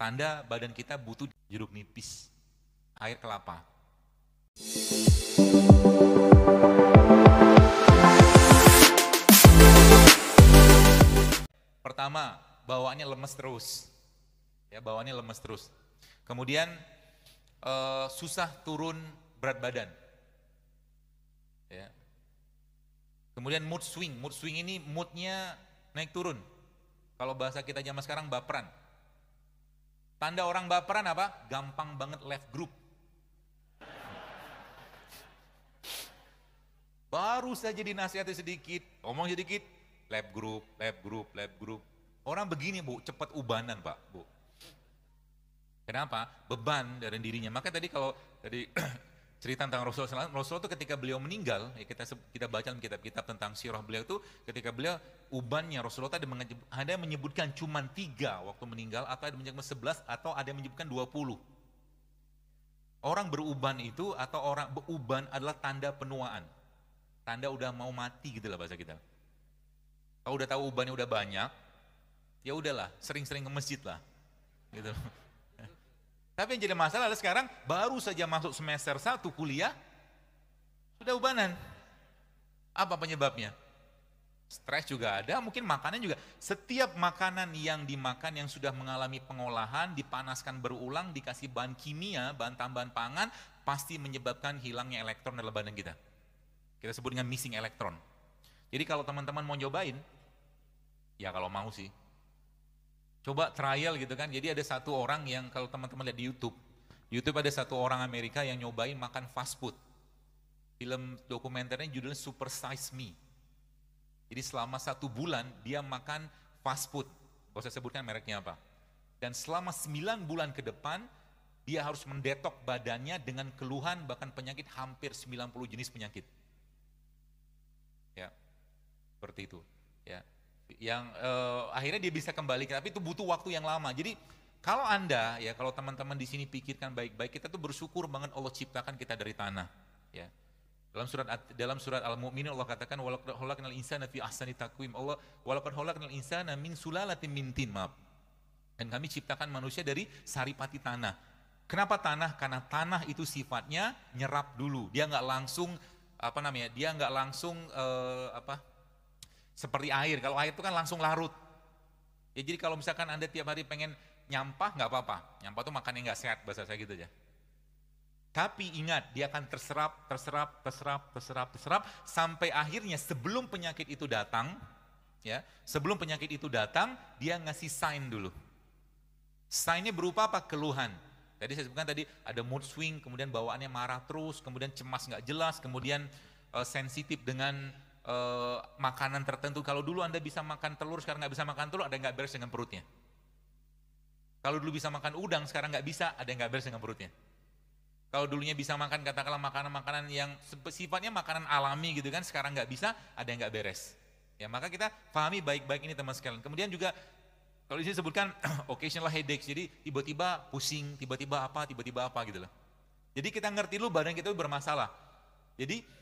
Tanda badan kita butuh jeruk nipis, air kelapa. Pertama, bawaannya lemes terus. Ya, bawaannya lemes terus. Kemudian eh, susah turun berat badan. Ya. Kemudian mood swing, mood swing ini moodnya naik turun. Kalau bahasa kita zaman sekarang baperan Tanda orang baperan apa? Gampang banget left group. Baru saja dinasihati sedikit, ngomong sedikit, lab group, lab group, lab group. Orang begini bu, cepat ubanan pak bu. Kenapa? Beban dari dirinya. Maka tadi kalau tadi cerita tentang Rasulullah SAW. Rasulullah itu ketika beliau meninggal, ya kita kita baca dalam kitab-kitab tentang sirah beliau itu, ketika beliau ubannya Rasulullah tadi ada yang menyebutkan cuma tiga waktu meninggal, atau ada yang menyebutkan sebelas, atau ada yang menyebutkan dua puluh. Orang beruban itu atau orang beruban adalah tanda penuaan. Tanda udah mau mati gitu lah bahasa kita. Kalau udah tahu ubannya udah banyak, ya udahlah, sering-sering ke masjid lah. Gitu. Tapi yang jadi masalah adalah sekarang baru saja masuk semester 1 kuliah, sudah ubanan. Apa penyebabnya? Stres juga ada, mungkin makanan juga. Setiap makanan yang dimakan yang sudah mengalami pengolahan, dipanaskan berulang, dikasih bahan kimia, bahan tambahan pangan, pasti menyebabkan hilangnya elektron dalam badan kita. Kita sebut dengan missing elektron. Jadi kalau teman-teman mau nyobain, ya kalau mau sih, Coba trial gitu kan. Jadi ada satu orang yang kalau teman-teman lihat di YouTube, YouTube ada satu orang Amerika yang nyobain makan fast food. Film dokumenternya judulnya Super Size Me. Jadi selama satu bulan dia makan fast food. Gak saya sebutkan mereknya apa. Dan selama sembilan bulan ke depan dia harus mendetok badannya dengan keluhan bahkan penyakit hampir 90 jenis penyakit. Ya. Seperti itu. Ya yang uh, akhirnya dia bisa kembali tapi itu butuh waktu yang lama jadi kalau anda ya kalau teman-teman di sini pikirkan baik-baik kita tuh bersyukur banget Allah ciptakan kita dari tanah ya dalam surat dalam surat Al-Mu'minin Allah katakan walaqad khalaqnal insana fi ahsani taqwim. Allah walaqad khalaqnal insana min sulalatin min tin. Maaf. Dan kami ciptakan manusia dari saripati tanah. Kenapa tanah? Karena tanah itu sifatnya nyerap dulu. Dia nggak langsung apa namanya? Dia nggak langsung uh, apa? Seperti air, kalau air itu kan langsung larut. Ya jadi kalau misalkan Anda tiap hari pengen nyampah, nggak apa-apa. Nyampah itu makan yang nggak sehat, bahasa saya gitu aja. Tapi ingat, dia akan terserap, terserap, terserap, terserap, terserap, sampai akhirnya sebelum penyakit itu datang, ya sebelum penyakit itu datang, dia ngasih sign dulu. Signnya berupa apa? Keluhan. Tadi saya sebutkan tadi ada mood swing, kemudian bawaannya marah terus, kemudian cemas nggak jelas, kemudian uh, sensitif dengan Eh, makanan tertentu. Kalau dulu Anda bisa makan telur, sekarang nggak bisa makan telur, ada nggak beres dengan perutnya. Kalau dulu bisa makan udang, sekarang nggak bisa, ada nggak beres dengan perutnya. Kalau dulunya bisa makan katakanlah makanan-makanan yang sifatnya makanan alami gitu kan, sekarang nggak bisa, ada yang nggak beres. Ya maka kita pahami baik-baik ini teman sekalian. Kemudian juga kalau disini sebutkan occasional headache, jadi tiba-tiba pusing, tiba-tiba apa, tiba-tiba apa gitu loh. Jadi kita ngerti dulu badan kita bermasalah. Jadi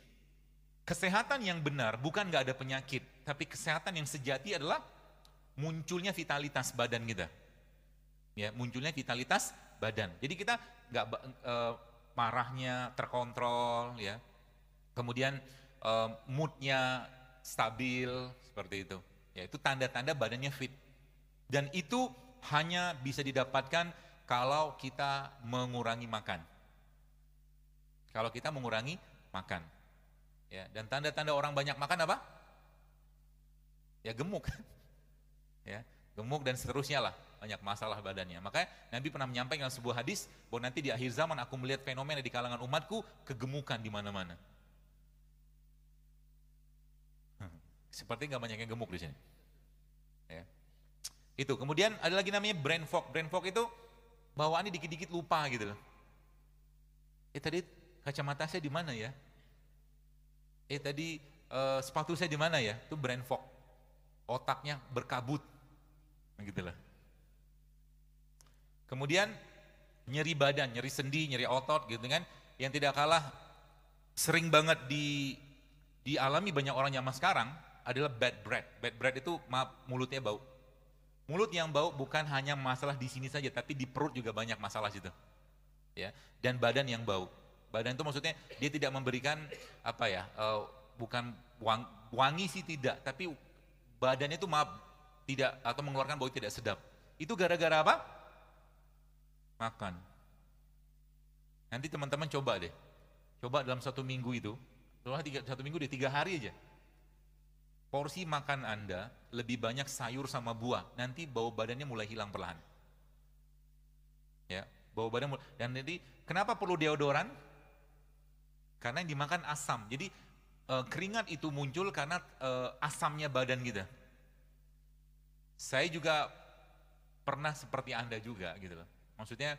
Kesehatan yang benar bukan nggak ada penyakit, tapi kesehatan yang sejati adalah munculnya vitalitas badan kita. Ya, munculnya vitalitas badan. Jadi kita nggak e, marahnya terkontrol, ya. Kemudian e, moodnya stabil seperti itu. Ya, itu tanda-tanda badannya fit. Dan itu hanya bisa didapatkan kalau kita mengurangi makan. Kalau kita mengurangi makan. Ya, dan tanda-tanda orang banyak makan apa? Ya gemuk. ya, gemuk dan seterusnya lah, banyak masalah badannya. Makanya Nabi pernah menyampaikan sebuah hadis bahwa nanti di akhir zaman aku melihat fenomena di kalangan umatku kegemukan di mana-mana. Hmm, seperti nggak banyak yang gemuk di sini. Ya. Itu. Kemudian ada lagi namanya brain fog. Brain fog itu bawaannya dikit-dikit lupa gitu loh. Eh tadi kacamata saya di mana ya? eh tadi eh, sepatu saya di mana ya? Itu brain fog. Otaknya berkabut. Begitulah. Nah, Kemudian nyeri badan, nyeri sendi, nyeri otot gitu kan. Yang tidak kalah sering banget di dialami banyak orang zaman sekarang adalah bad breath. Bad breath itu maaf, mulutnya bau. Mulut yang bau bukan hanya masalah di sini saja, tapi di perut juga banyak masalah situ. Ya, dan badan yang bau. Badan itu maksudnya dia tidak memberikan apa ya, uh, bukan wang, wangi sih tidak, tapi badannya itu maaf tidak atau mengeluarkan bau tidak sedap. Itu gara-gara apa? Makan. Nanti teman-teman coba deh, coba dalam satu minggu itu, setelah tiga, satu minggu deh tiga hari aja, porsi makan anda lebih banyak sayur sama buah, nanti bau badannya mulai hilang perlahan. Ya, bau badan mulai, dan jadi kenapa perlu deodoran? Karena yang dimakan asam. Jadi uh, keringat itu muncul karena uh, asamnya badan kita. Saya juga pernah seperti Anda juga gitu loh. Maksudnya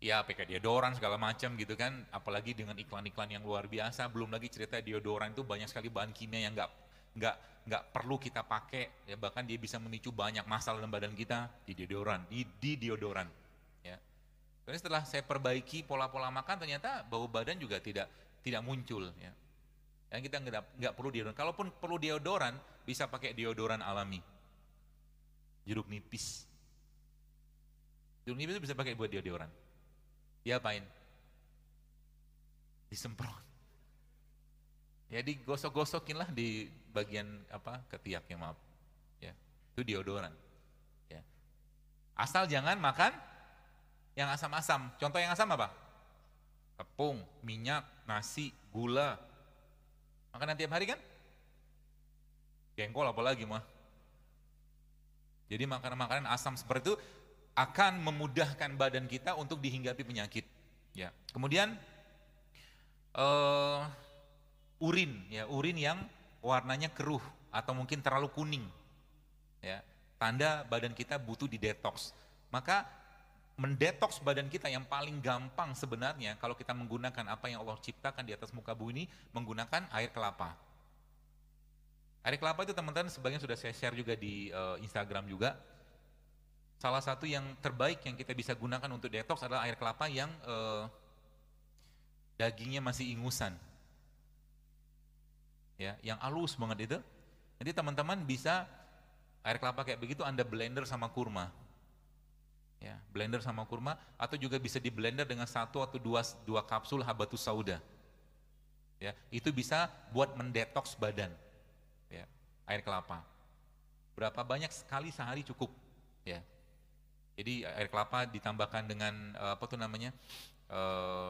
ya PK deodoran segala macam gitu kan, apalagi dengan iklan-iklan yang luar biasa, belum lagi cerita diodoran itu banyak sekali bahan kimia yang nggak nggak nggak perlu kita pakai ya bahkan dia bisa memicu banyak masalah dalam badan kita di diodoran, di, di deodoran tapi setelah saya perbaiki pola-pola makan ternyata bau badan juga tidak tidak muncul ya. Yang kita nggak perlu deodoran. Kalaupun perlu diodoran, bisa pakai diodoran alami. Jeruk nipis. Jeruk nipis itu bisa pakai buat diodoran. deodoran. Diapain? Disemprot. Jadi ya, gosok-gosokin lah di bagian apa ketiaknya maaf. Ya. Itu diodoran. Ya. Asal jangan makan yang asam-asam. Contoh yang asam apa? Tepung, minyak, nasi, gula. Makanan tiap hari kan? Jengkol apalagi mah. Jadi makanan-makanan asam seperti itu akan memudahkan badan kita untuk dihinggapi penyakit. Ya. Kemudian uh, urin, ya urin yang warnanya keruh atau mungkin terlalu kuning. Ya. Tanda badan kita butuh di detox. Maka mendetoks badan kita yang paling gampang sebenarnya kalau kita menggunakan apa yang Allah ciptakan di atas muka bumi ini menggunakan air kelapa. Air kelapa itu teman-teman sebagian sudah saya share juga di uh, Instagram juga. Salah satu yang terbaik yang kita bisa gunakan untuk detoks adalah air kelapa yang uh, dagingnya masih ingusan. Ya, yang halus banget itu. Jadi teman-teman bisa air kelapa kayak begitu Anda blender sama kurma ya blender sama kurma atau juga bisa di blender dengan satu atau dua dua kapsul habatus sauda ya itu bisa buat mendetoks badan ya air kelapa berapa banyak sekali sehari cukup ya jadi air kelapa ditambahkan dengan eh, apa tuh namanya e,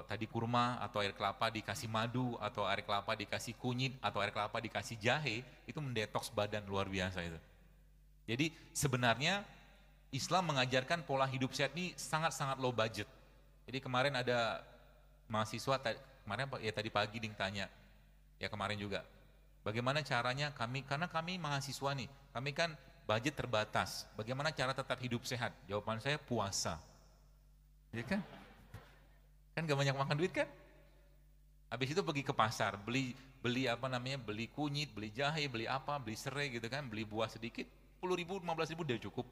tadi kurma atau air kelapa dikasih madu atau air kelapa dikasih kunyit atau air kelapa dikasih jahe itu mendetoks badan luar biasa itu jadi sebenarnya Islam mengajarkan pola hidup sehat ini sangat-sangat low budget. Jadi kemarin ada mahasiswa kemarin ya tadi pagi ding tanya ya kemarin juga bagaimana caranya kami karena kami mahasiswa nih kami kan budget terbatas bagaimana cara tetap hidup sehat jawaban saya puasa ya kan kan gak banyak makan duit kan habis itu pergi ke pasar beli beli apa namanya beli kunyit beli jahe beli apa beli serai gitu kan beli buah sedikit 10 ribu 15 ribu udah cukup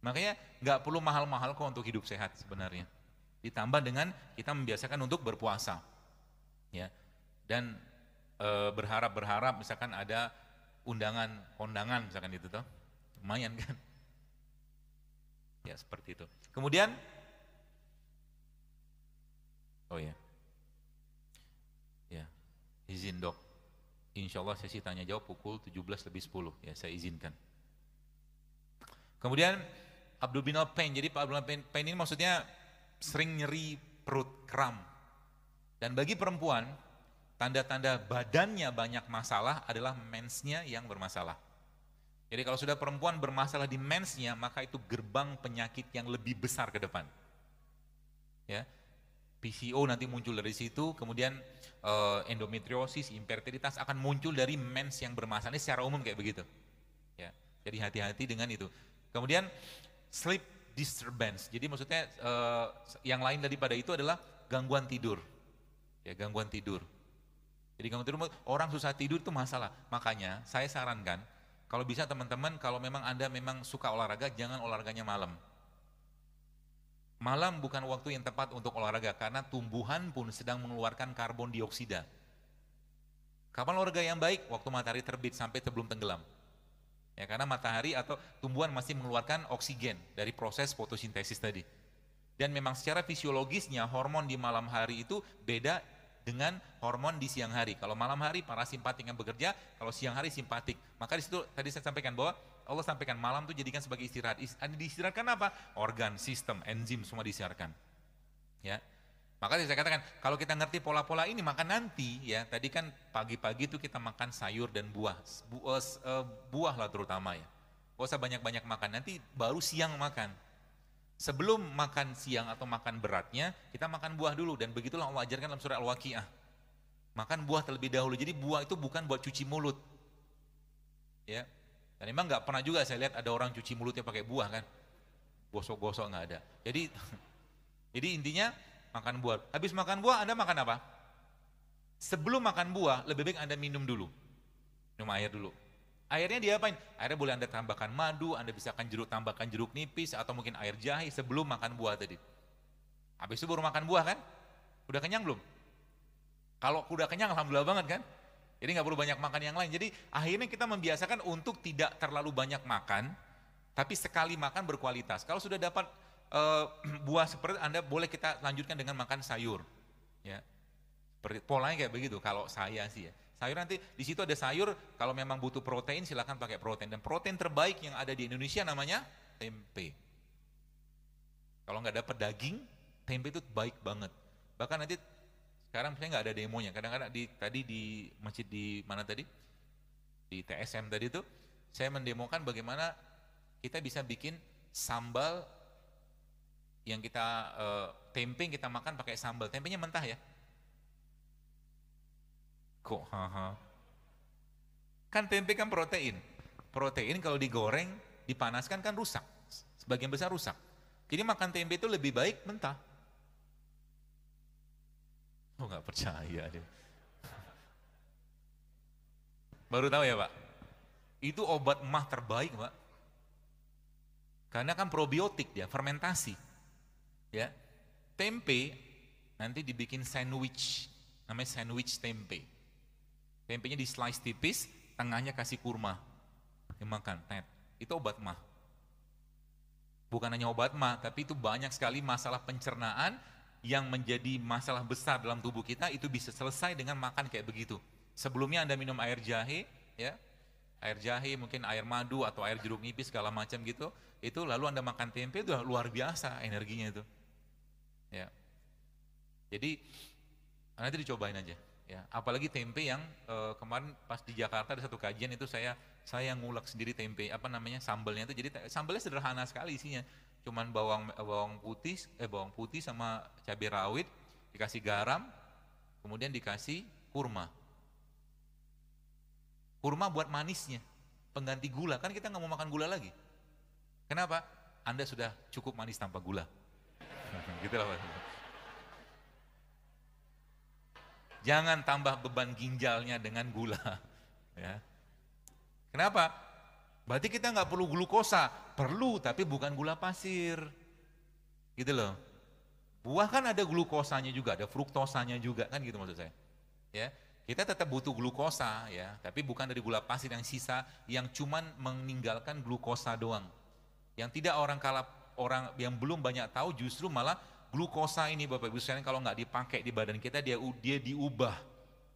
Makanya nggak perlu mahal-mahal kok untuk hidup sehat sebenarnya. Ditambah dengan kita membiasakan untuk berpuasa, ya. Dan eh, berharap-berharap misalkan ada undangan kondangan misalkan itu tuh lumayan kan? Ya seperti itu. Kemudian, oh ya, ya izin dok. Insya Allah sesi tanya jawab pukul 17 lebih 10 ya saya izinkan. Kemudian abdominal pain. Jadi Pak abdominal pain, pain ini maksudnya sering nyeri perut kram. Dan bagi perempuan, tanda-tanda badannya banyak masalah adalah mensnya yang bermasalah. Jadi kalau sudah perempuan bermasalah di mensnya, maka itu gerbang penyakit yang lebih besar ke depan. Ya, PCO nanti muncul dari situ, kemudian eh, endometriosis, infertilitas akan muncul dari mens yang bermasalah. Ini secara umum kayak begitu. Ya, jadi hati-hati dengan itu. Kemudian sleep disturbance. Jadi maksudnya uh, yang lain daripada itu adalah gangguan tidur. Ya, gangguan tidur. Jadi gangguan tidur orang susah tidur itu masalah. Makanya saya sarankan kalau bisa teman-teman kalau memang Anda memang suka olahraga jangan olahraganya malam. Malam bukan waktu yang tepat untuk olahraga karena tumbuhan pun sedang mengeluarkan karbon dioksida. Kapan olahraga yang baik? Waktu matahari terbit sampai sebelum tenggelam. Ya, karena matahari atau tumbuhan masih mengeluarkan oksigen dari proses fotosintesis tadi. Dan memang secara fisiologisnya hormon di malam hari itu beda dengan hormon di siang hari. Kalau malam hari para parasimpatik yang bekerja, kalau siang hari simpatik. Maka di situ tadi saya sampaikan bahwa Allah sampaikan malam itu jadikan sebagai istirahat. Diistirahatkan apa? Organ, sistem, enzim semua disiarkan. Ya. Maka saya katakan, kalau kita ngerti pola-pola ini, maka nanti ya, tadi kan pagi-pagi itu kita makan sayur dan buah, buah, eh, eh, buah lah terutama ya. Gak usah banyak-banyak makan, nanti baru siang makan. Sebelum makan siang atau makan beratnya, kita makan buah dulu dan begitulah Allah ajarkan dalam surah Al-Waqiah. Makan buah terlebih dahulu, jadi buah itu bukan buat cuci mulut. Ya, dan emang gak pernah juga saya lihat ada orang cuci mulutnya pakai buah kan, gosok-gosok gak ada. Jadi, jadi intinya makan buah. Habis makan buah Anda makan apa? Sebelum makan buah lebih baik Anda minum dulu. Minum air dulu. Airnya diapain? Airnya boleh Anda tambahkan madu, Anda bisa akan jeruk tambahkan jeruk nipis atau mungkin air jahe sebelum makan buah tadi. Habis itu baru makan buah kan? Udah kenyang belum? Kalau udah kenyang alhamdulillah banget kan? Jadi nggak perlu banyak makan yang lain. Jadi akhirnya kita membiasakan untuk tidak terlalu banyak makan, tapi sekali makan berkualitas. Kalau sudah dapat uh, buah seperti Anda boleh kita lanjutkan dengan makan sayur. Ya. Polanya kayak begitu kalau saya sih ya. Sayur nanti di situ ada sayur, kalau memang butuh protein silakan pakai protein dan protein terbaik yang ada di Indonesia namanya tempe. Kalau nggak dapat daging, tempe itu baik banget. Bahkan nanti sekarang saya nggak ada demonya. Kadang-kadang di tadi di masjid di mana tadi di TSM tadi itu saya mendemokan bagaimana kita bisa bikin sambal yang kita eh, tempe kita makan pakai sambal, tempenya mentah ya? Kok haha. Kan tempe kan protein. Protein kalau digoreng, dipanaskan kan rusak. Sebagian besar rusak. Jadi makan tempe itu lebih baik mentah. Oh nggak percaya deh Baru tahu ya pak? Itu obat emah terbaik pak. Karena kan probiotik dia, fermentasi. Ya, tempe nanti dibikin sandwich, namanya sandwich tempe. Tempenya di slice tipis, tengahnya kasih kurma. Dimakan, tet. Itu obat mah. Bukan hanya obat mah, tapi itu banyak sekali masalah pencernaan yang menjadi masalah besar dalam tubuh kita itu bisa selesai dengan makan kayak begitu. Sebelumnya Anda minum air jahe, ya, air jahe, mungkin air madu atau air jeruk nipis segala macam gitu, itu lalu Anda makan tempe itu luar biasa energinya itu. Ya. Jadi nanti dicobain aja. Ya, apalagi tempe yang e, kemarin pas di Jakarta ada satu kajian itu saya saya ngulek sendiri tempe apa namanya sambalnya itu jadi sambalnya sederhana sekali isinya cuman bawang eh, bawang putih eh bawang putih sama cabai rawit dikasih garam kemudian dikasih kurma kurma buat manisnya pengganti gula kan kita nggak mau makan gula lagi kenapa anda sudah cukup manis tanpa gula gitu lah Jangan tambah beban ginjalnya dengan gula. Ya. Kenapa? Berarti kita nggak perlu glukosa, perlu tapi bukan gula pasir. Gitu loh. Buah kan ada glukosanya juga, ada fruktosanya juga kan gitu maksud saya. Ya, kita tetap butuh glukosa ya, tapi bukan dari gula pasir yang sisa yang cuman meninggalkan glukosa doang. Yang tidak orang kalap orang yang belum banyak tahu justru malah glukosa ini Bapak Ibu sekalian kalau nggak dipakai di badan kita dia dia diubah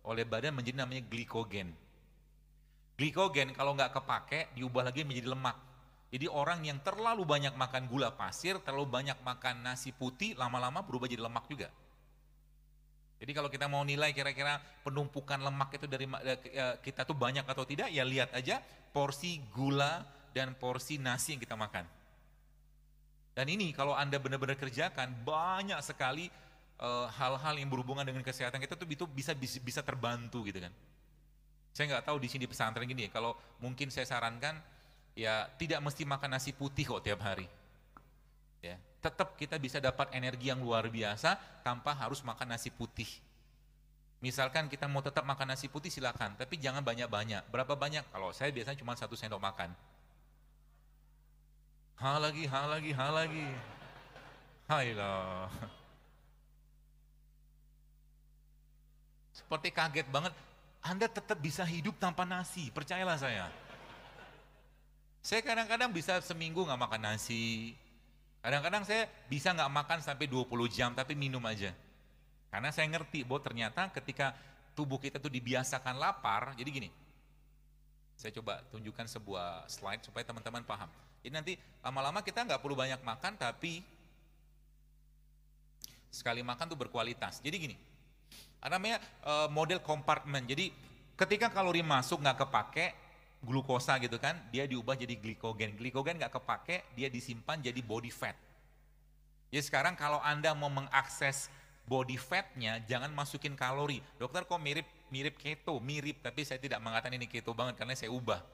oleh badan menjadi namanya glikogen. Glikogen kalau nggak kepake diubah lagi menjadi lemak. Jadi orang yang terlalu banyak makan gula pasir, terlalu banyak makan nasi putih, lama-lama berubah jadi lemak juga. Jadi kalau kita mau nilai kira-kira penumpukan lemak itu dari eh, eh, kita tuh banyak atau tidak, ya lihat aja porsi gula dan porsi nasi yang kita makan. Dan ini kalau Anda benar-benar kerjakan banyak sekali eh, hal-hal uh, yang berhubungan dengan kesehatan kita tuh itu bisa bisa terbantu gitu kan. Saya nggak tahu di sini di pesantren gini ya, kalau mungkin saya sarankan ya tidak mesti makan nasi putih kok tiap hari. Ya, tetap kita bisa dapat energi yang luar biasa tanpa harus makan nasi putih. Misalkan kita mau tetap makan nasi putih silakan, tapi jangan banyak-banyak. Berapa banyak? Kalau saya biasanya cuma satu sendok makan Ha lagi, ha lagi, ha lagi. Hai lah. Seperti kaget banget, Anda tetap bisa hidup tanpa nasi, percayalah saya. Saya kadang-kadang bisa seminggu nggak makan nasi, kadang-kadang saya bisa nggak makan sampai 20 jam tapi minum aja. Karena saya ngerti bahwa ternyata ketika tubuh kita tuh dibiasakan lapar, jadi gini, saya coba tunjukkan sebuah slide supaya teman-teman paham. Ini nanti lama-lama kita nggak perlu banyak makan, tapi sekali makan tuh berkualitas. Jadi gini, ada namanya eh, model kompartemen. Jadi ketika kalori masuk nggak kepake, glukosa gitu kan, dia diubah jadi glikogen. Glikogen nggak kepake, dia disimpan jadi body fat. Jadi sekarang kalau Anda mau mengakses body fatnya, jangan masukin kalori. Dokter kok mirip mirip keto, mirip, tapi saya tidak mengatakan ini keto banget karena saya ubah.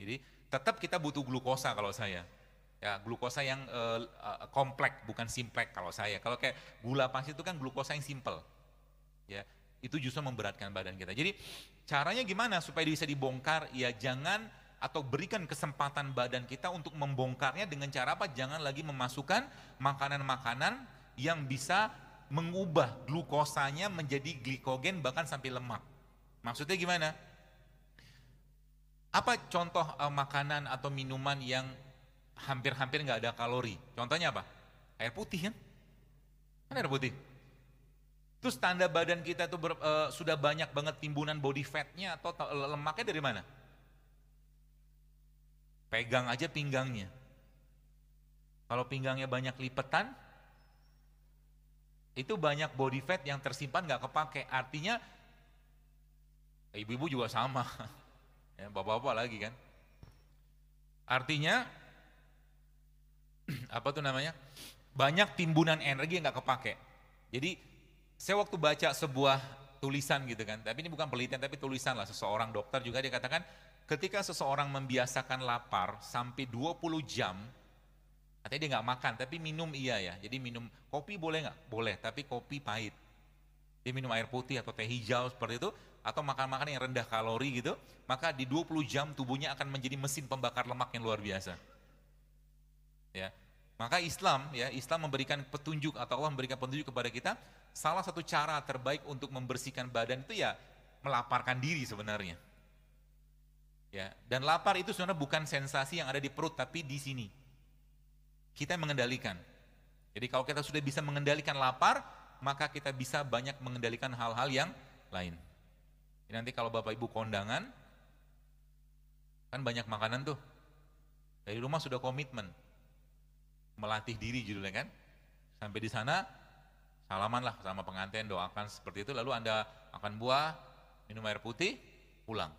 Jadi tetap kita butuh glukosa kalau saya. Ya, glukosa yang uh, uh, komplek bukan simplek kalau saya. Kalau kayak gula pasir itu kan glukosa yang simple. Ya, itu justru memberatkan badan kita. Jadi caranya gimana supaya bisa dibongkar? Ya jangan atau berikan kesempatan badan kita untuk membongkarnya dengan cara apa? Jangan lagi memasukkan makanan-makanan yang bisa mengubah glukosanya menjadi glikogen bahkan sampai lemak. Maksudnya gimana? Apa contoh uh, makanan atau minuman yang hampir-hampir nggak ada kalori? Contohnya apa? Air putih kan? Kan air putih. Terus tanda badan kita itu ber, uh, sudah banyak banget timbunan body fatnya atau lemaknya dari mana? Pegang aja pinggangnya. Kalau pinggangnya banyak lipetan, itu banyak body fat yang tersimpan nggak kepake. Artinya ibu-ibu juga sama. Ya, bapak-bapak lagi kan. Artinya apa tuh namanya? Banyak timbunan energi yang gak kepake. Jadi saya waktu baca sebuah tulisan gitu kan, tapi ini bukan penelitian tapi tulisan lah seseorang dokter juga dia katakan ketika seseorang membiasakan lapar sampai 20 jam Artinya dia gak makan, tapi minum iya ya. Jadi minum kopi boleh gak? Boleh, tapi kopi pahit. Dia minum air putih atau teh hijau seperti itu, atau makan-makan yang rendah kalori gitu, maka di 20 jam tubuhnya akan menjadi mesin pembakar lemak yang luar biasa. Ya. Maka Islam ya, Islam memberikan petunjuk atau Allah memberikan petunjuk kepada kita, salah satu cara terbaik untuk membersihkan badan itu ya melaparkan diri sebenarnya. Ya, dan lapar itu sebenarnya bukan sensasi yang ada di perut tapi di sini. Kita mengendalikan. Jadi kalau kita sudah bisa mengendalikan lapar, maka kita bisa banyak mengendalikan hal-hal yang lain. Jadi ya, nanti kalau Bapak Ibu kondangan, kan banyak makanan tuh. Dari rumah sudah komitmen. Melatih diri judulnya kan. Sampai di sana, salaman lah sama pengantin, doakan seperti itu. Lalu Anda akan buah, minum air putih, pulang.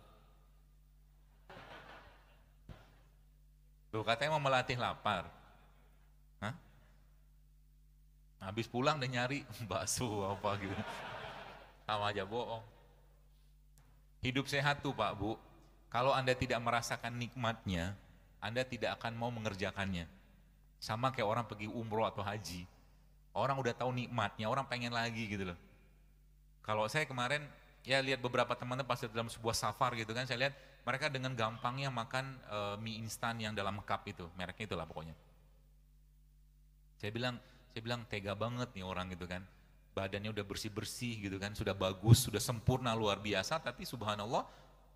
Tuh katanya mau melatih lapar. Habis pulang dan nyari bakso apa gitu. Sama aja bohong. Hidup sehat tuh Pak Bu, kalau Anda tidak merasakan nikmatnya, Anda tidak akan mau mengerjakannya. Sama kayak orang pergi umroh atau haji. Orang udah tahu nikmatnya, orang pengen lagi gitu loh. Kalau saya kemarin ya lihat beberapa teman-teman pas dalam sebuah safar gitu kan, saya lihat mereka dengan gampangnya makan e, mie instan yang dalam cup itu, mereknya itulah pokoknya. Saya bilang, saya bilang tega banget nih orang gitu kan badannya udah bersih-bersih gitu kan, sudah bagus, sudah sempurna luar biasa, tapi subhanallah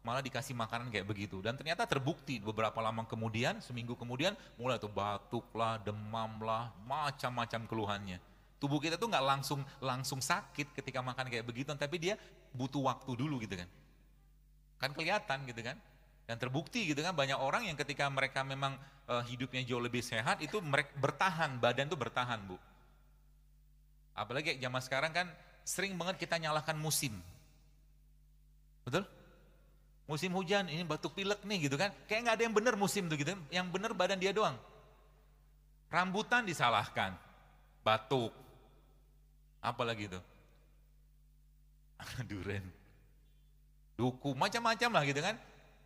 malah dikasih makanan kayak begitu. Dan ternyata terbukti beberapa lama kemudian, seminggu kemudian mulai tuh batuk lah, demam lah, macam-macam keluhannya. Tubuh kita tuh nggak langsung langsung sakit ketika makan kayak begitu, tapi dia butuh waktu dulu gitu kan. Kan kelihatan gitu kan. Dan terbukti gitu kan banyak orang yang ketika mereka memang eh, hidupnya jauh lebih sehat itu mereka bertahan, badan tuh bertahan, Bu. Apalagi zaman sekarang kan sering banget kita nyalahkan musim. Betul? Musim hujan, ini batuk pilek nih gitu kan. Kayak nggak ada yang benar musim tuh gitu. Kan. Yang benar badan dia doang. Rambutan disalahkan. Batuk. Apalagi itu. Duren. Duku, macam-macam lah gitu kan.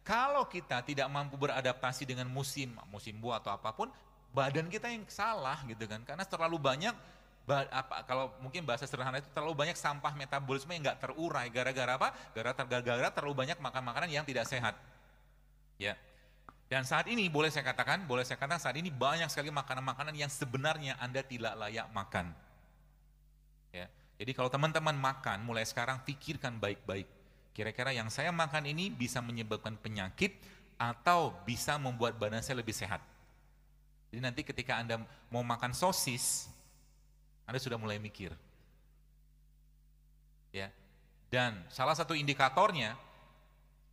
Kalau kita tidak mampu beradaptasi dengan musim, musim buah atau apapun, badan kita yang salah gitu kan. Karena terlalu banyak apa, kalau mungkin bahasa sederhana itu terlalu banyak sampah metabolisme yang nggak terurai gara-gara apa? Gara-gara terlalu banyak makan makanan yang tidak sehat. Ya. Dan saat ini boleh saya katakan, boleh saya katakan saat ini banyak sekali makanan-makanan yang sebenarnya Anda tidak layak makan. Ya. Jadi kalau teman-teman makan mulai sekarang pikirkan baik-baik. Kira-kira yang saya makan ini bisa menyebabkan penyakit atau bisa membuat badan saya lebih sehat. Jadi nanti ketika Anda mau makan sosis, anda sudah mulai mikir. Ya. Dan salah satu indikatornya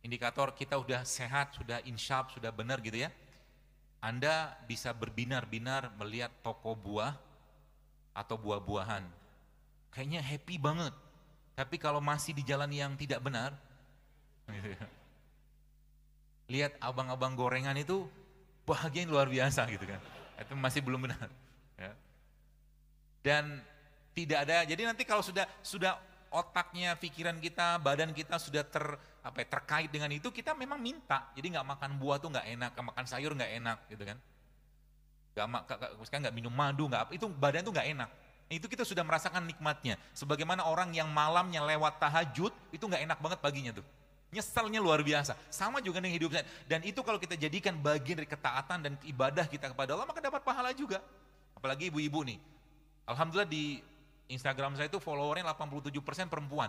indikator kita sudah sehat, sudah insyaf, sudah benar gitu ya. Anda bisa berbinar-binar melihat toko buah atau buah-buahan. Kayaknya happy banget. Tapi kalau masih di jalan yang tidak benar, lihat abang-abang gorengan itu bahagia yang luar biasa gitu kan. Itu masih belum benar. Dan tidak ada. Jadi nanti kalau sudah sudah otaknya, pikiran kita, badan kita sudah ter apa ya, terkait dengan itu, kita memang minta. Jadi nggak makan buah tuh nggak enak, nggak makan sayur nggak enak, gitu kan? nggak makan, nggak minum madu, nggak apa, itu badan tuh nggak enak. Nah, itu kita sudah merasakan nikmatnya. Sebagaimana orang yang malamnya lewat tahajud, itu nggak enak banget paginya tuh. Nyeselnya luar biasa. Sama juga dengan hidup saya. Dan itu kalau kita jadikan bagian dari ketaatan dan ibadah kita kepada Allah, maka dapat pahala juga. Apalagi ibu-ibu nih, Alhamdulillah di Instagram saya itu followernya 87% perempuan.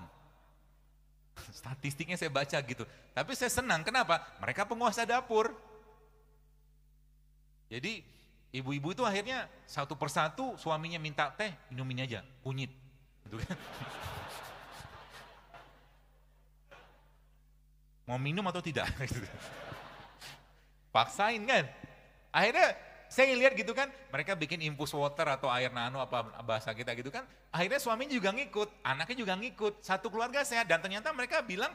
Statistiknya saya baca gitu. Tapi saya senang, kenapa? Mereka penguasa dapur. Jadi ibu-ibu itu akhirnya satu persatu suaminya minta teh, minumin aja, kunyit. Gitu kan? Mau minum atau tidak? Gitu. Paksain kan? Akhirnya saya lihat gitu kan, mereka bikin infus water atau air nano apa bahasa kita gitu kan. Akhirnya suaminya juga ngikut, anaknya juga ngikut. Satu keluarga sehat dan ternyata mereka bilang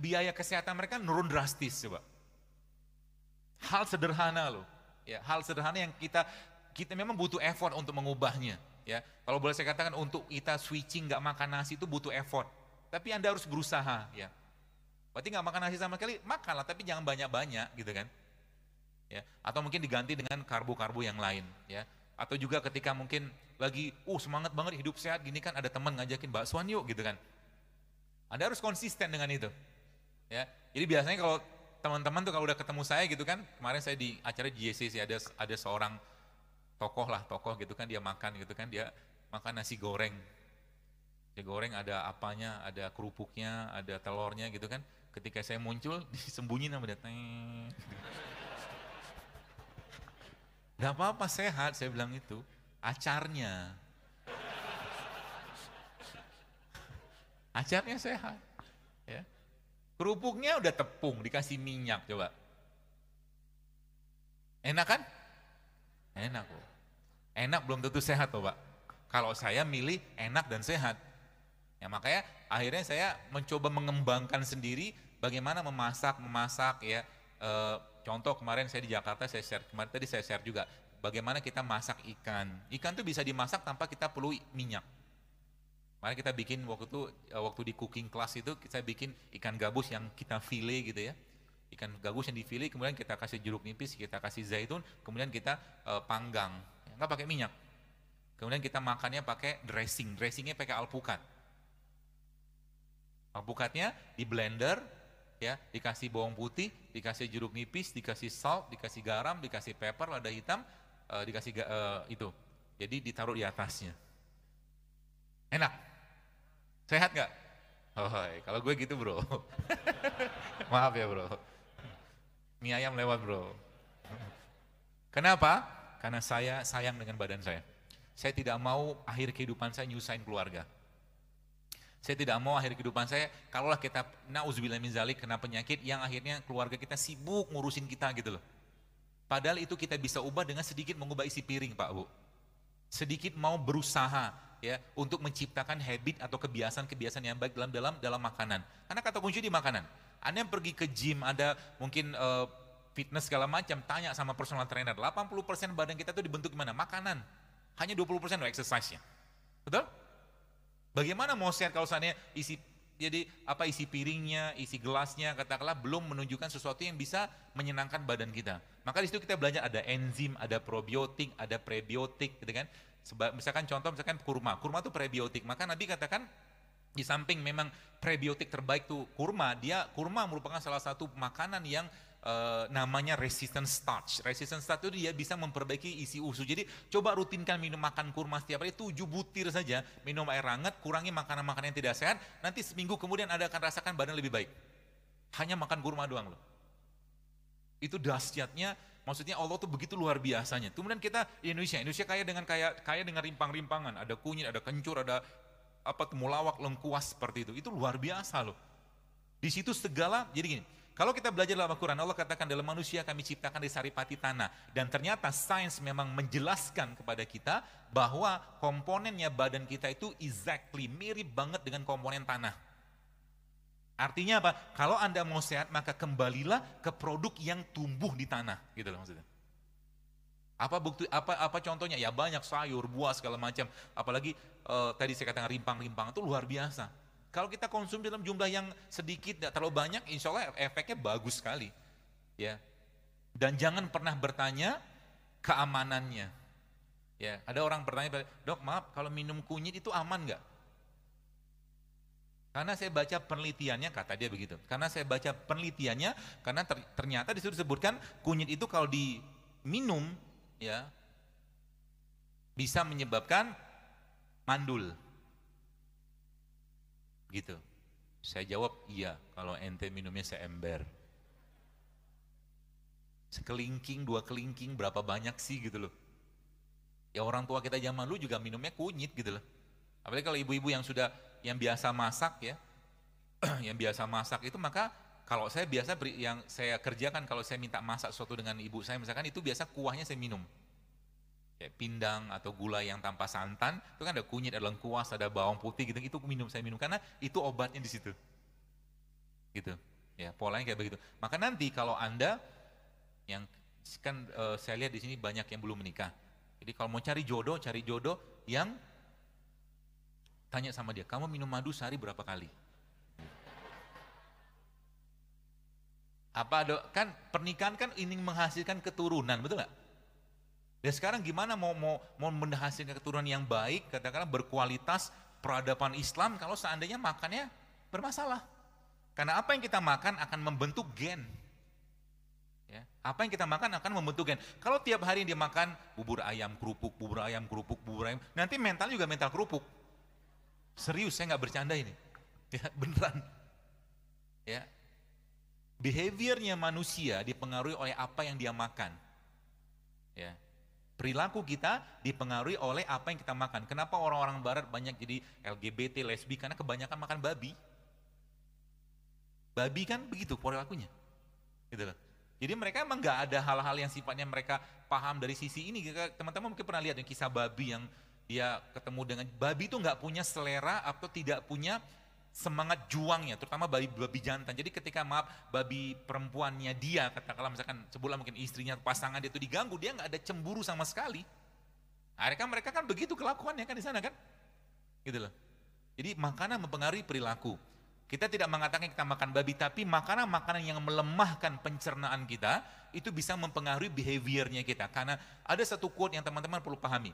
biaya kesehatan mereka nurun drastis coba. Hal sederhana loh. Ya, hal sederhana yang kita kita memang butuh effort untuk mengubahnya. Ya, kalau boleh saya katakan untuk kita switching nggak makan nasi itu butuh effort. Tapi anda harus berusaha. Ya, berarti nggak makan nasi sama sekali makanlah tapi jangan banyak-banyak gitu kan ya atau mungkin diganti dengan karbo-karbo yang lain ya atau juga ketika mungkin lagi uh semangat banget hidup sehat gini kan ada teman ngajakin baksoan yuk gitu kan Anda harus konsisten dengan itu ya jadi biasanya kalau teman-teman tuh kalau udah ketemu saya gitu kan kemarin saya di acara JCC ada ada seorang tokoh lah tokoh gitu kan dia makan gitu kan dia makan nasi goreng nasi goreng ada apanya, ada kerupuknya, ada telurnya gitu kan. Ketika saya muncul, disembunyi nama Gak apa-apa sehat, saya bilang itu. Acarnya. Acarnya sehat. Ya. Kerupuknya udah tepung, dikasih minyak coba. Enak kan? Enak kok. Enak belum tentu sehat loh Pak. Kalau saya milih enak dan sehat. Ya makanya akhirnya saya mencoba mengembangkan sendiri bagaimana memasak, memasak ya, eh, contoh kemarin saya di Jakarta saya share kemarin tadi saya share juga bagaimana kita masak ikan. Ikan tuh bisa dimasak tanpa kita perlu minyak. Makanya kita bikin waktu itu eh, waktu di cooking class itu kita bikin ikan gabus yang kita file gitu ya. Ikan gabus yang file kemudian kita kasih jeruk nipis, kita kasih zaitun, kemudian kita uh, panggang. Ya, nggak pakai minyak. Kemudian kita makannya pakai dressing. Dressingnya pakai alpukat. Alpukatnya di blender, ya dikasih bawang putih, dikasih jeruk nipis, dikasih salt, dikasih garam, dikasih pepper, lada hitam, e, dikasih e, itu. Jadi ditaruh di atasnya. Enak. Sehat nggak? Oh, kalau gue gitu bro. Maaf ya bro. Mie ayam lewat bro. Kenapa? Karena saya sayang dengan badan saya. Saya tidak mau akhir kehidupan saya nyusahin keluarga. Saya tidak mau akhir kehidupan saya, kalaulah kita nauzubillah min zalik kena penyakit yang akhirnya keluarga kita sibuk ngurusin kita gitu loh. Padahal itu kita bisa ubah dengan sedikit mengubah isi piring Pak Bu. Sedikit mau berusaha ya untuk menciptakan habit atau kebiasaan-kebiasaan yang baik dalam dalam dalam makanan. Karena kata kunci di makanan. Anda yang pergi ke gym, ada mungkin uh, fitness segala macam, tanya sama personal trainer, 80% badan kita tuh dibentuk gimana? Makanan. Hanya 20% loh exercise-nya. Betul? Bagaimana mau share kalau seandainya isi jadi apa isi piringnya, isi gelasnya katakanlah belum menunjukkan sesuatu yang bisa menyenangkan badan kita. Maka di situ kita belajar ada enzim, ada probiotik, ada prebiotik gitu kan. Seba, misalkan contoh misalkan kurma. Kurma itu prebiotik. Maka Nabi katakan di samping memang prebiotik terbaik tuh kurma, dia kurma merupakan salah satu makanan yang Eh, namanya resistant starch. Resistant starch itu dia bisa memperbaiki isi usus. Jadi coba rutinkan minum makan kurma setiap hari 7 butir saja, minum air hangat, kurangi makanan-makanan yang tidak sehat, nanti seminggu kemudian Anda akan rasakan badan lebih baik. Hanya makan kurma doang loh. Itu dahsyatnya Maksudnya Allah tuh begitu luar biasanya. Kemudian kita Indonesia, Indonesia kaya dengan kaya kaya dengan rimpang-rimpangan, ada kunyit, ada kencur, ada apa temulawak, lengkuas seperti itu. Itu luar biasa loh. Di situ segala, jadi gini, kalau kita belajar dalam Al-Quran, Allah katakan dalam manusia kami ciptakan dari saripati tanah. Dan ternyata sains memang menjelaskan kepada kita bahwa komponennya badan kita itu exactly mirip banget dengan komponen tanah. Artinya apa? Kalau Anda mau sehat, maka kembalilah ke produk yang tumbuh di tanah. Gitu loh maksudnya. Apa bukti apa apa contohnya? Ya banyak sayur, buah segala macam. Apalagi eh, tadi saya katakan rimpang-rimpang itu luar biasa kalau kita konsumsi dalam jumlah yang sedikit, tidak terlalu banyak, insya Allah e-, efeknya bagus sekali. Ya. Dan jangan pernah bertanya keamanannya. Ya, ada orang bertanya, dok maaf kalau minum kunyit itu aman nggak? Karena saya baca penelitiannya, kata dia begitu. Karena saya baca penelitiannya, karena ternyata disitu sebutkan kunyit itu kalau diminum, ya, bisa menyebabkan mandul. Gitu. Saya jawab, iya kalau ente minumnya seember. Sekelingking, dua kelingking, berapa banyak sih gitu loh. Ya orang tua kita zaman dulu juga minumnya kunyit gitu loh. Apalagi kalau ibu-ibu yang sudah, yang biasa masak ya, yang biasa masak itu maka kalau saya biasa yang saya kerjakan kalau saya minta masak sesuatu dengan ibu saya misalkan itu biasa kuahnya saya minum pindang atau gula yang tanpa santan, itu kan ada kunyit, ada lengkuas, ada bawang putih gitu, itu minum saya minum karena itu obatnya di situ. Gitu. Ya, polanya kayak begitu. Maka nanti kalau Anda yang kan e, saya lihat di sini banyak yang belum menikah. Jadi kalau mau cari jodoh, cari jodoh yang tanya sama dia, kamu minum madu sehari berapa kali? Apa ada, kan pernikahan kan ingin menghasilkan keturunan, betul nggak? Ya sekarang gimana mau mau mau menghasilkan keturunan yang baik, katakanlah berkualitas peradaban Islam kalau seandainya makannya bermasalah. Karena apa yang kita makan akan membentuk gen. Ya, apa yang kita makan akan membentuk gen. Kalau tiap hari dia makan bubur ayam kerupuk, bubur ayam kerupuk, bubur ayam, nanti mental juga mental kerupuk. Serius, saya nggak bercanda ini. Ya, beneran. Ya. Behaviornya manusia dipengaruhi oleh apa yang dia makan. Ya, Perilaku kita dipengaruhi oleh apa yang kita makan. Kenapa orang-orang barat banyak jadi LGBT, lesbi? Karena kebanyakan makan babi. Babi kan begitu perilakunya. Gitu loh. Kan. Jadi mereka emang nggak ada hal-hal yang sifatnya mereka paham dari sisi ini. Teman-teman mungkin pernah lihat yang kisah babi yang dia ketemu dengan babi itu nggak punya selera atau tidak punya semangat juangnya, terutama babi babi jantan. Jadi ketika maaf babi perempuannya dia, katakanlah misalkan sebulan mungkin istrinya, pasangan dia itu diganggu, dia nggak ada cemburu sama sekali. Akhirnya mereka kan begitu kelakuannya kan di sana kan, gitu loh. Jadi makanan mempengaruhi perilaku. Kita tidak mengatakan kita makan babi, tapi makanan-makanan yang melemahkan pencernaan kita itu bisa mempengaruhi behaviornya kita. Karena ada satu quote yang teman-teman perlu pahami.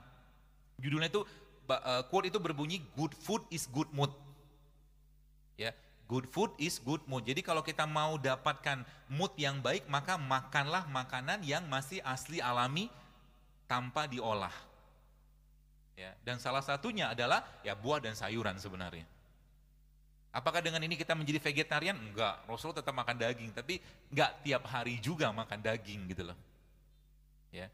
Judulnya itu eh, quote itu berbunyi good food is good mood. Ya, good food is good mood. Jadi kalau kita mau dapatkan mood yang baik, maka makanlah makanan yang masih asli alami tanpa diolah. Ya, dan salah satunya adalah ya buah dan sayuran sebenarnya. Apakah dengan ini kita menjadi vegetarian? Enggak, Rasul tetap makan daging, tapi enggak tiap hari juga makan daging gitu loh. Ya.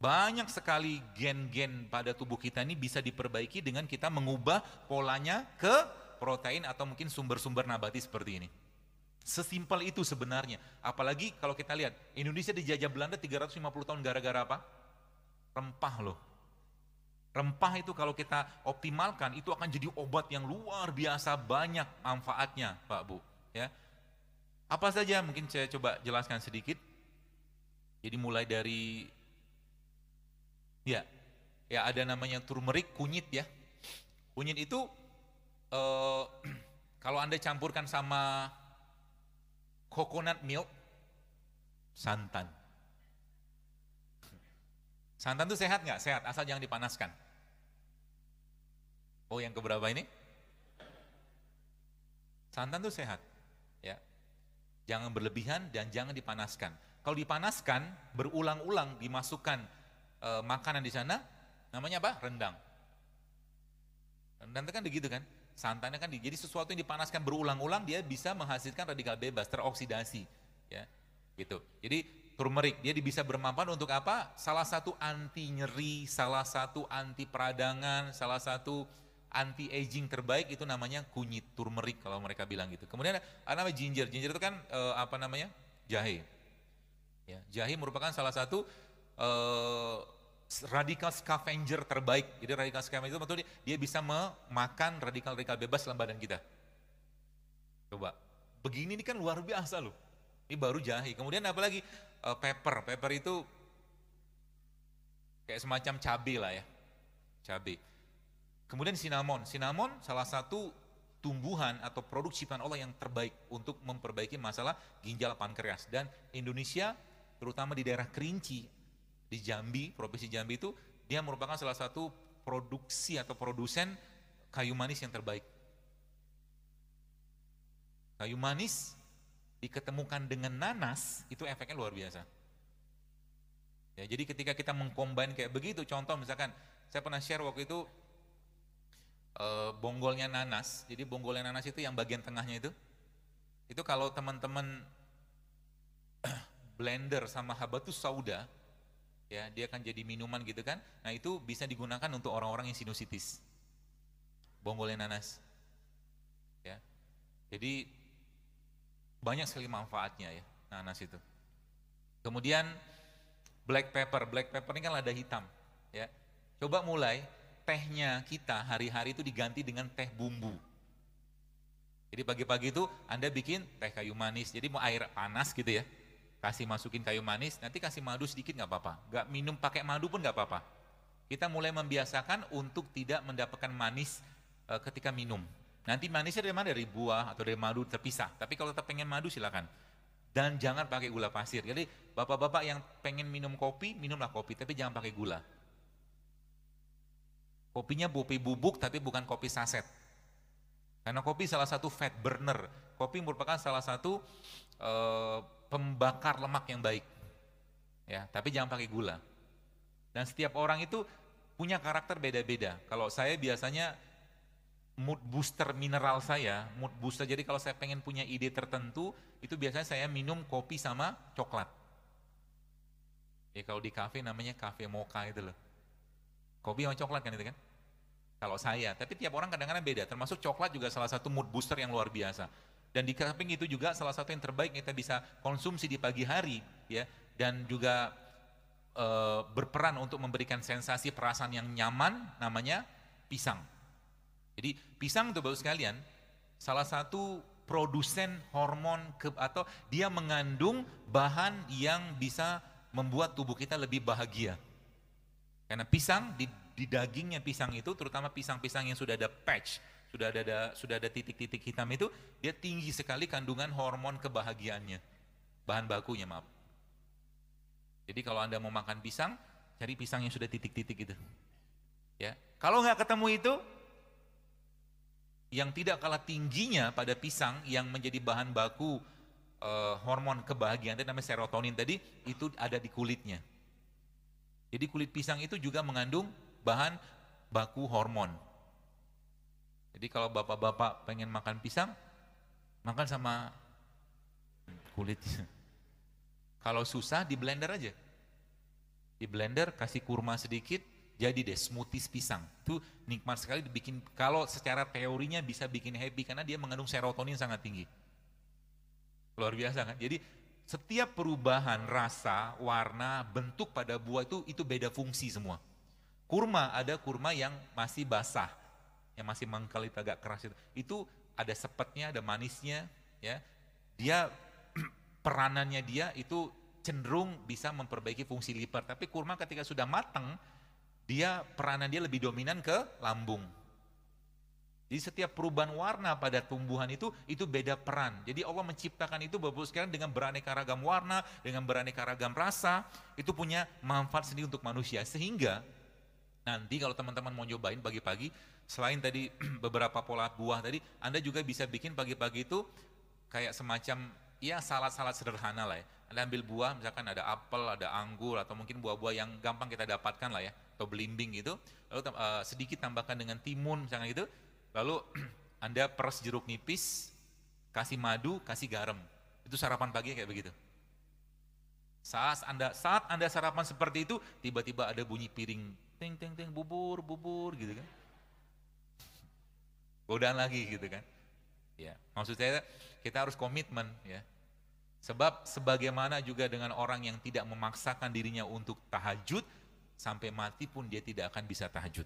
Banyak sekali gen-gen pada tubuh kita ini bisa diperbaiki dengan kita mengubah polanya ke protein atau mungkin sumber-sumber nabati seperti ini. Sesimpel itu sebenarnya. Apalagi kalau kita lihat, Indonesia dijajah Belanda 350 tahun gara-gara apa? Rempah loh. Rempah itu kalau kita optimalkan, itu akan jadi obat yang luar biasa banyak manfaatnya, Pak Bu. Ya. Apa saja mungkin saya coba jelaskan sedikit. Jadi mulai dari ya, ya ada namanya turmeric kunyit ya. Kunyit itu uh, kalau Anda campurkan sama coconut milk, santan. Santan itu sehat nggak? Sehat, asal jangan dipanaskan. Oh, yang keberapa ini? Santan itu sehat, ya. Jangan berlebihan dan jangan dipanaskan. Kalau dipanaskan berulang-ulang dimasukkan e, makanan di sana, namanya apa? Rendang. Rendang itu kan begitu kan? santannya kan jadi sesuatu yang dipanaskan berulang-ulang dia bisa menghasilkan radikal bebas teroksidasi ya gitu jadi turmeric dia bisa bermanfaat untuk apa salah satu anti nyeri salah satu anti peradangan salah satu anti aging terbaik itu namanya kunyit turmeric kalau mereka bilang gitu kemudian ada nama ginger ginger itu kan e, apa namanya jahe ya jahe merupakan salah satu e, radikal scavenger terbaik. Jadi radikal scavenger itu betul dia bisa memakan radikal-radikal bebas dalam badan kita. Coba, begini ini kan luar biasa loh. Ini baru jahe. Kemudian apalagi uh, eh, pepper. Pepper itu kayak semacam cabai lah ya. Cabai. Kemudian cinnamon. Cinnamon salah satu tumbuhan atau produk ciptaan Allah yang terbaik untuk memperbaiki masalah ginjal pankreas. Dan Indonesia terutama di daerah Kerinci di Jambi, provinsi Jambi itu dia merupakan salah satu produksi atau produsen kayu manis yang terbaik. Kayu manis diketemukan dengan nanas itu efeknya luar biasa. Ya, jadi ketika kita mengkombin kayak begitu, contoh misalkan saya pernah share waktu itu e, bonggolnya nanas. Jadi bonggolnya nanas itu yang bagian tengahnya itu, itu kalau teman-teman blender sama habatus sauda ya dia akan jadi minuman gitu kan nah itu bisa digunakan untuk orang-orang yang sinusitis bonggolnya nanas ya jadi banyak sekali manfaatnya ya nanas itu kemudian black pepper black pepper ini kan lada hitam ya coba mulai tehnya kita hari-hari itu diganti dengan teh bumbu jadi pagi-pagi itu Anda bikin teh kayu manis, jadi mau air panas gitu ya kasih masukin kayu manis, nanti kasih madu sedikit nggak apa-apa. Gak minum pakai madu pun nggak apa-apa. Kita mulai membiasakan untuk tidak mendapatkan manis e, ketika minum. Nanti manisnya dari mana? Dari buah atau dari madu terpisah. Tapi kalau tetap pengen madu silakan. Dan jangan pakai gula pasir. Jadi bapak-bapak yang pengen minum kopi, minumlah kopi, tapi jangan pakai gula. Kopinya kopi bubuk tapi bukan kopi saset. Karena kopi salah satu fat burner. Kopi merupakan salah satu e, pembakar lemak yang baik. Ya, tapi jangan pakai gula. Dan setiap orang itu punya karakter beda-beda. Kalau saya biasanya mood booster mineral saya, mood booster. Jadi kalau saya pengen punya ide tertentu, itu biasanya saya minum kopi sama coklat. Ya kalau di kafe namanya kafe mocha itu loh. Kopi sama coklat kan itu kan? Kalau saya, tapi tiap orang kadang-kadang beda, termasuk coklat juga salah satu mood booster yang luar biasa dan di samping itu juga salah satu yang terbaik kita bisa konsumsi di pagi hari ya dan juga e, berperan untuk memberikan sensasi perasaan yang nyaman namanya pisang. Jadi pisang tuh bagus sekalian salah satu produsen hormon ke, atau dia mengandung bahan yang bisa membuat tubuh kita lebih bahagia. Karena pisang di, di dagingnya pisang itu terutama pisang-pisang yang sudah ada patch sudah ada, sudah ada titik-titik hitam itu, dia tinggi sekali kandungan hormon kebahagiaannya. Bahan bakunya, maaf. Jadi kalau Anda mau makan pisang, cari pisang yang sudah titik-titik gitu. Ya. Kalau nggak ketemu itu, yang tidak kalah tingginya pada pisang yang menjadi bahan baku e, hormon kebahagiaan tadi namanya serotonin tadi itu ada di kulitnya. Jadi kulit pisang itu juga mengandung bahan baku hormon. Jadi kalau bapak-bapak pengen makan pisang, makan sama kulit. Kalau susah di blender aja. Di blender kasih kurma sedikit, jadi deh smoothies pisang. Itu nikmat sekali dibikin kalau secara teorinya bisa bikin happy karena dia mengandung serotonin sangat tinggi. Luar biasa kan? Jadi setiap perubahan rasa, warna, bentuk pada buah itu itu beda fungsi semua. Kurma ada kurma yang masih basah, yang masih itu agak keras itu, itu ada sepetnya, ada manisnya, ya. Dia peranannya dia itu cenderung bisa memperbaiki fungsi liver. Tapi kurma ketika sudah matang, dia peranan dia lebih dominan ke lambung. Jadi setiap perubahan warna pada tumbuhan itu itu beda peran. Jadi Allah menciptakan itu Bapak sekarang dengan beraneka ragam warna, dengan beraneka ragam rasa, itu punya manfaat sendiri untuk manusia. Sehingga nanti kalau teman-teman mau nyobain pagi-pagi, selain tadi beberapa pola buah tadi, Anda juga bisa bikin pagi-pagi itu kayak semacam ya salad-salad sederhana lah ya. Anda ambil buah, misalkan ada apel, ada anggur, atau mungkin buah-buah yang gampang kita dapatkan lah ya, atau belimbing gitu. Lalu uh, sedikit tambahkan dengan timun misalnya gitu. Lalu Anda peres jeruk nipis, kasih madu, kasih garam. Itu sarapan pagi kayak begitu. Saat Anda saat Anda sarapan seperti itu, tiba-tiba ada bunyi piring ting ting ting bubur bubur gitu kan godaan lagi gitu kan. Ya, maksud saya kita harus komitmen ya. Sebab sebagaimana juga dengan orang yang tidak memaksakan dirinya untuk tahajud, sampai mati pun dia tidak akan bisa tahajud.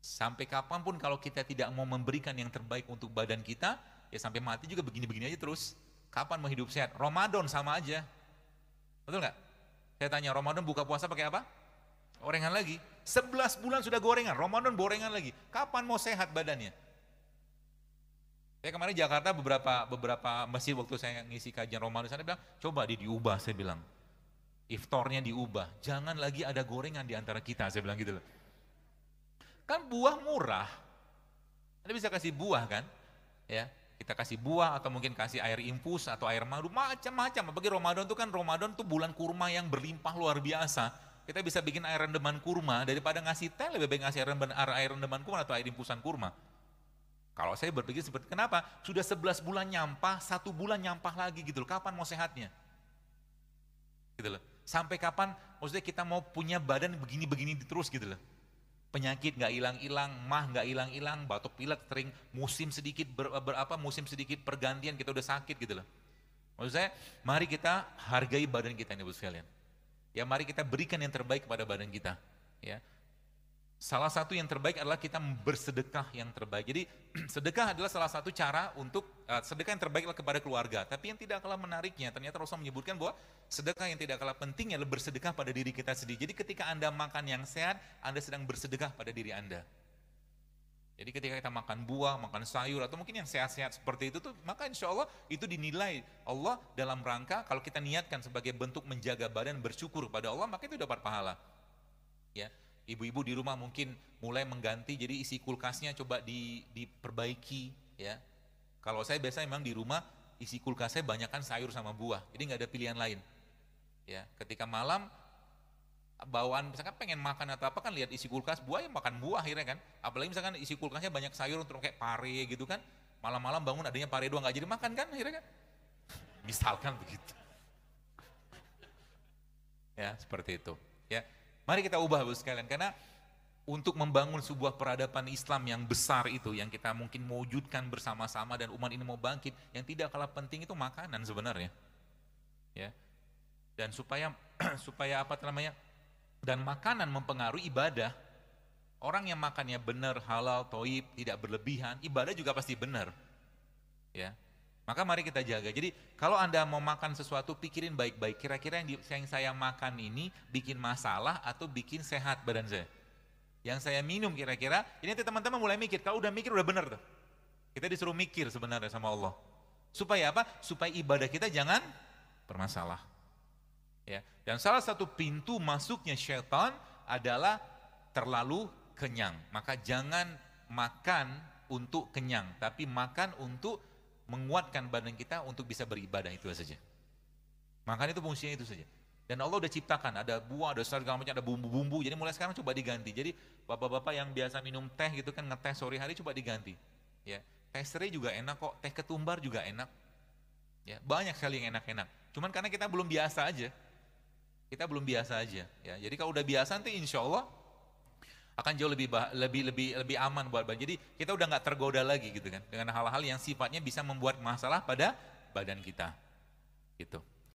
Sampai kapanpun kalau kita tidak mau memberikan yang terbaik untuk badan kita, ya sampai mati juga begini-begini aja terus. Kapan mau hidup sehat? Ramadan sama aja. Betul nggak? Saya tanya, Ramadan buka puasa pakai apa? Gorengan lagi. 11 bulan sudah gorengan, Ramadan gorengan lagi. Kapan mau sehat badannya? Saya kemarin Jakarta beberapa beberapa masjid waktu saya ngisi kajian Ramadan sana bilang, coba di diubah saya bilang. Iftornya diubah, jangan lagi ada gorengan di antara kita, saya bilang gitu loh. Kan buah murah. Anda bisa kasih buah kan? Ya, kita kasih buah atau mungkin kasih air impus atau air madu macam-macam. Bagi Ramadan itu kan Ramadan tuh bulan kurma yang berlimpah luar biasa kita bisa bikin air rendeman kurma daripada ngasih teh lebih baik ngasih air rendeman, air rendeman kurma atau air impusan kurma kalau saya berpikir seperti kenapa? Sudah 11 bulan nyampah, satu bulan nyampah lagi gitu loh. Kapan mau sehatnya? Gitu loh. Sampai kapan maksudnya kita mau punya badan begini-begini terus gitu loh. Penyakit nggak hilang-hilang, mah nggak hilang-hilang, batuk pilek sering, musim sedikit ber, berapa, musim sedikit pergantian kita udah sakit gitu loh. Maksud saya, mari kita hargai badan kita ini, Bu sekalian. Ya, mari kita berikan yang terbaik kepada badan kita. Ya, Salah satu yang terbaik adalah kita bersedekah yang terbaik. Jadi sedekah adalah salah satu cara untuk uh, sedekah yang terbaik adalah kepada keluarga. Tapi yang tidak kalah menariknya, ternyata Rasul menyebutkan bahwa sedekah yang tidak kalah pentingnya adalah bersedekah pada diri kita sendiri. Jadi ketika Anda makan yang sehat, Anda sedang bersedekah pada diri Anda. Jadi ketika kita makan buah, makan sayur, atau mungkin yang sehat-sehat seperti itu, tuh, maka insya Allah itu dinilai Allah dalam rangka kalau kita niatkan sebagai bentuk menjaga badan bersyukur kepada Allah, maka itu dapat pahala. Ya, Ibu-ibu di rumah mungkin mulai mengganti jadi isi kulkasnya coba di, diperbaiki ya. Kalau saya biasa memang di rumah isi kulkas saya banyakkan sayur sama buah, jadi nggak ada pilihan lain. Ya, ketika malam bawaan misalkan pengen makan atau apa kan lihat isi kulkas buah ya makan buah akhirnya kan apalagi misalkan isi kulkasnya banyak sayur untuk kayak pare gitu kan malam-malam bangun adanya pare doang nggak jadi makan kan akhirnya kan misalkan begitu ya seperti itu ya Mari kita ubah bu sekalian, karena untuk membangun sebuah peradaban Islam yang besar itu, yang kita mungkin mewujudkan bersama-sama dan umat ini mau bangkit, yang tidak kalah penting itu makanan sebenarnya. Ya. Dan supaya supaya apa namanya? Dan makanan mempengaruhi ibadah. Orang yang makannya benar, halal, toib, tidak berlebihan, ibadah juga pasti benar. Ya. Maka mari kita jaga. Jadi kalau Anda mau makan sesuatu, pikirin baik-baik. Kira-kira yang, yang saya makan ini bikin masalah atau bikin sehat badan saya. Yang saya minum kira-kira, ini nanti teman-teman mulai mikir. Kalau udah mikir udah benar tuh. Kita disuruh mikir sebenarnya sama Allah. Supaya apa? Supaya ibadah kita jangan bermasalah. Ya. Dan salah satu pintu masuknya syaitan adalah terlalu kenyang. Maka jangan makan untuk kenyang, tapi makan untuk menguatkan badan kita untuk bisa beribadah itu saja. Makan itu fungsinya itu saja. Dan Allah udah ciptakan, ada buah, ada segala macam, ada bumbu-bumbu. Jadi mulai sekarang coba diganti. Jadi bapak-bapak yang biasa minum teh gitu kan ngeteh sore hari coba diganti. Ya, teh serai juga enak kok, teh ketumbar juga enak. Ya, banyak sekali yang enak-enak. Cuman karena kita belum biasa aja. Kita belum biasa aja. Ya, jadi kalau udah biasa nanti insya Allah akan jauh lebih lebih lebih lebih aman buat badan. Jadi kita udah nggak tergoda lagi gitu kan dengan hal-hal yang sifatnya bisa membuat masalah pada badan kita. Gitu.